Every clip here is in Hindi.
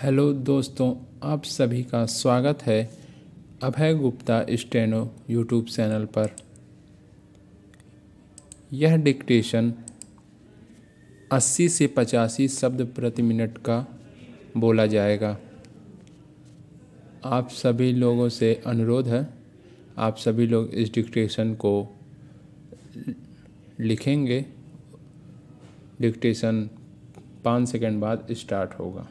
हेलो दोस्तों आप सभी का स्वागत है Abhay Gupta steno YouTube channel पर यह डिक्टेशन 80 से पचासी शब्द प्रति मिनट का बोला जाएगा आप सभी लोगों से अनुरोध है आप सभी लोग इस डिक्टेशन को लिखेंगे डिक्टेशन पाँच सेकंड बाद स्टार्ट होगा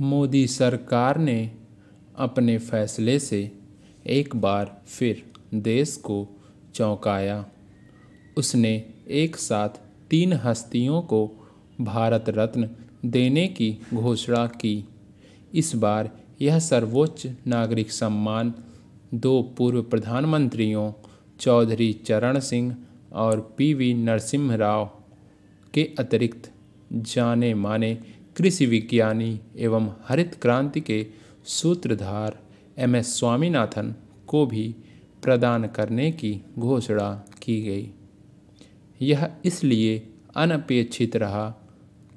मोदी सरकार ने अपने फैसले से एक बार फिर देश को चौंकाया उसने एक साथ तीन हस्तियों को भारत रत्न देने की घोषणा की इस बार यह सर्वोच्च नागरिक सम्मान दो पूर्व प्रधानमंत्रियों चौधरी चरण सिंह और पीवी नरसिम्हा राव के अतिरिक्त जाने माने कृषि विज्ञानी एवं हरित क्रांति के सूत्रधार एम एस स्वामीनाथन को भी प्रदान करने की घोषणा की गई यह इसलिए अनपेक्षित रहा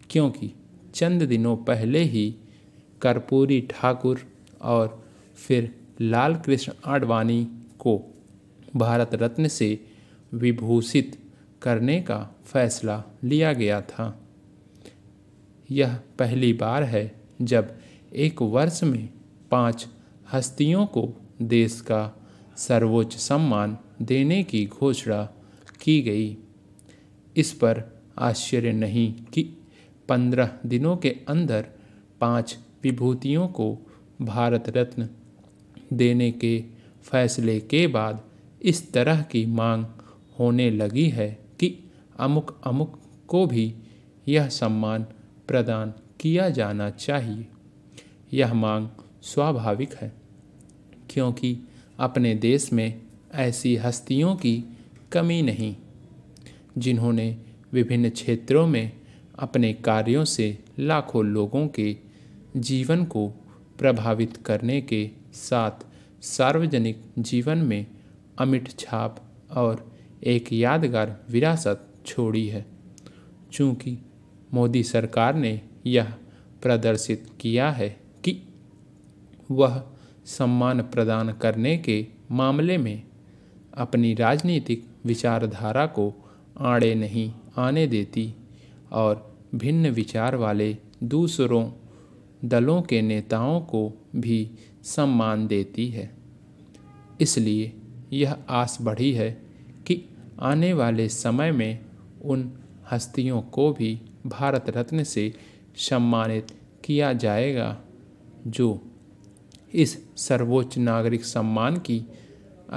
क्योंकि चंद दिनों पहले ही कर्पूरी ठाकुर और फिर लाल कृष्ण आडवाणी को भारत रत्न से विभूषित करने का फैसला लिया गया था यह पहली बार है जब एक वर्ष में पांच हस्तियों को देश का सर्वोच्च सम्मान देने की घोषणा की गई इस पर आश्चर्य नहीं कि पंद्रह दिनों के अंदर पांच विभूतियों को भारत रत्न देने के फैसले के बाद इस तरह की मांग होने लगी है कि अमुक अमुक को भी यह सम्मान प्रदान किया जाना चाहिए यह मांग स्वाभाविक है क्योंकि अपने देश में ऐसी हस्तियों की कमी नहीं जिन्होंने विभिन्न क्षेत्रों में अपने कार्यों से लाखों लोगों के जीवन को प्रभावित करने के साथ सार्वजनिक जीवन में अमिट छाप और एक यादगार विरासत छोड़ी है चूँकि मोदी सरकार ने यह प्रदर्शित किया है कि वह सम्मान प्रदान करने के मामले में अपनी राजनीतिक विचारधारा को आड़े नहीं आने देती और भिन्न विचार वाले दूसरों दलों के नेताओं को भी सम्मान देती है इसलिए यह आस बढ़ी है कि आने वाले समय में उन हस्तियों को भी भारत रत्न से सम्मानित किया जाएगा जो इस सर्वोच्च नागरिक सम्मान की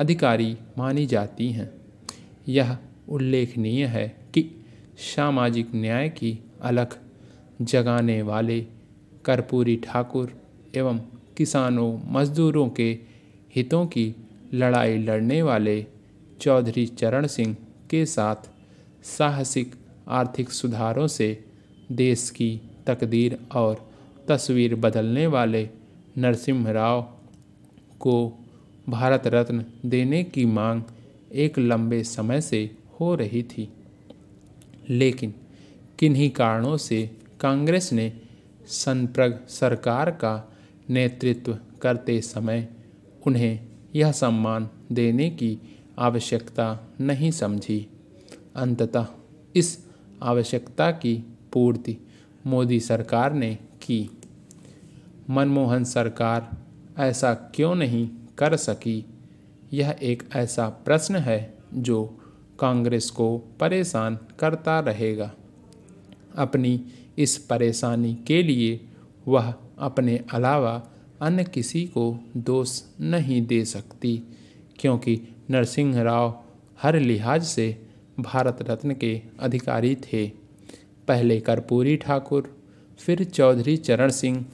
अधिकारी मानी जाती हैं यह उल्लेखनीय है कि सामाजिक न्याय की अलख जगाने वाले कर्पूरी ठाकुर एवं किसानों मजदूरों के हितों की लड़ाई लड़ने वाले चौधरी चरण सिंह के साथ साहसिक आर्थिक सुधारों से देश की तकदीर और तस्वीर बदलने वाले नरसिम्ह राव को भारत रत्न देने की मांग एक लंबे समय से हो रही थी लेकिन किन्हीं कारणों से कांग्रेस ने संप्रग सरकार का नेतृत्व करते समय उन्हें यह सम्मान देने की आवश्यकता नहीं समझी अंततः इस आवश्यकता की पूर्ति मोदी सरकार ने की मनमोहन सरकार ऐसा क्यों नहीं कर सकी यह एक ऐसा प्रश्न है जो कांग्रेस को परेशान करता रहेगा अपनी इस परेशानी के लिए वह अपने अलावा अन्य किसी को दोष नहीं दे सकती क्योंकि नरसिंह राव हर लिहाज से भारत रत्न के अधिकारी थे पहले कर्पूरी ठाकुर फिर चौधरी चरण सिंह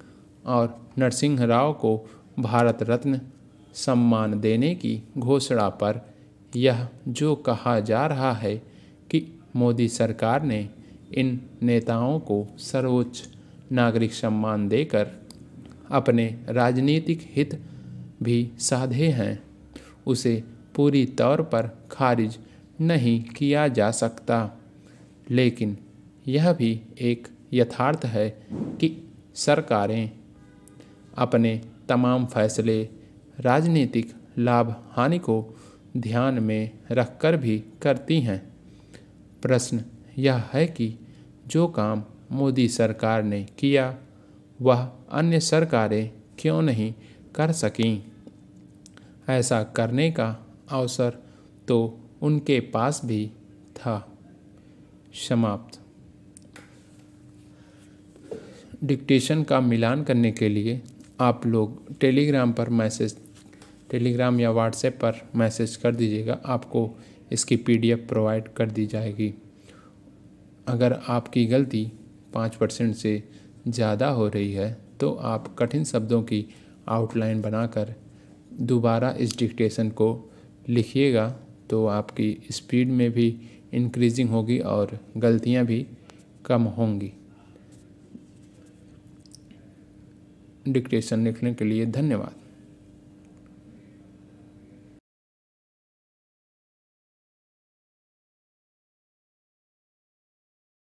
और नरसिंह राव को भारत रत्न सम्मान देने की घोषणा पर यह जो कहा जा रहा है कि मोदी सरकार ने इन नेताओं को सर्वोच्च नागरिक सम्मान देकर अपने राजनीतिक हित भी साधे हैं उसे पूरी तौर पर खारिज नहीं किया जा सकता लेकिन यह भी एक यथार्थ है कि सरकारें अपने तमाम फैसले राजनीतिक लाभ हानि को ध्यान में रखकर भी करती हैं प्रश्न यह है कि जो काम मोदी सरकार ने किया वह अन्य सरकारें क्यों नहीं कर सकें ऐसा करने का अवसर तो उनके पास भी था समाप्त डिक्टेशन का मिलान करने के लिए आप लोग टेलीग्राम पर मैसेज टेलीग्राम या व्हाट्सएप पर मैसेज कर दीजिएगा आपको इसकी पीडीएफ प्रोवाइड कर दी जाएगी अगर आपकी गलती पाँच परसेंट से ज़्यादा हो रही है तो आप कठिन शब्दों की आउटलाइन बनाकर दोबारा इस डिक्टेशन को लिखिएगा तो आपकी स्पीड में भी इंक्रीजिंग होगी और गलतियां भी कम होंगी डिक्टेशन लिखने के लिए धन्यवाद